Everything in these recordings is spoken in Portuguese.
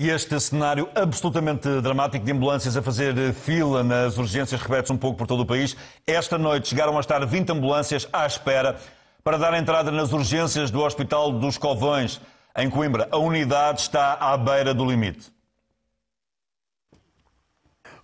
E este cenário absolutamente dramático de ambulâncias a fazer eh, fila nas urgências repete-se um pouco por todo o país. Esta noite chegaram a estar 20 ambulâncias à espera para dar entrada nas urgências do Hospital dos Covões, em Coimbra. A unidade está à beira do limite.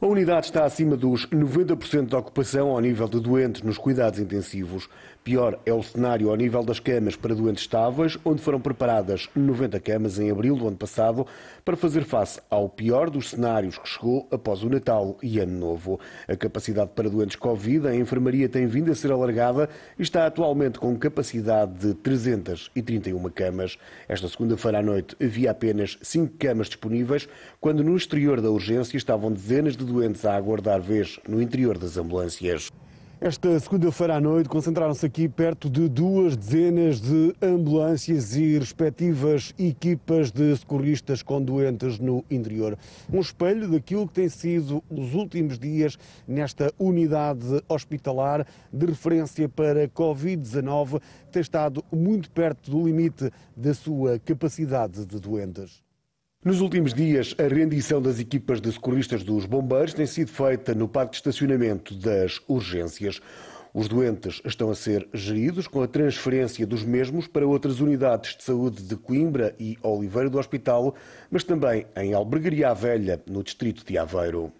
A unidade está acima dos 90% de ocupação ao nível de doentes nos cuidados intensivos. Pior é o cenário ao nível das camas para doentes estáveis, onde foram preparadas 90 camas em abril do ano passado para fazer face ao pior dos cenários que chegou após o Natal e Ano Novo. A capacidade para doentes Covid, a enfermaria tem vindo a ser alargada e está atualmente com capacidade de 331 camas. Esta segunda-feira à noite havia apenas 5 camas disponíveis, quando no exterior da urgência estavam dezenas de doentes doentes a aguardar vez no interior das ambulâncias. Esta segunda-feira à noite concentraram-se aqui perto de duas dezenas de ambulâncias e respectivas equipas de socorristas com doentes no interior. Um espelho daquilo que tem sido os últimos dias nesta unidade hospitalar de referência para Covid-19, que tem estado muito perto do limite da sua capacidade de doentes. Nos últimos dias, a rendição das equipas de socorristas dos bombeiros tem sido feita no parque de estacionamento das urgências. Os doentes estão a ser geridos com a transferência dos mesmos para outras unidades de saúde de Coimbra e Oliveira do Hospital, mas também em Albergaria Velha, no distrito de Aveiro.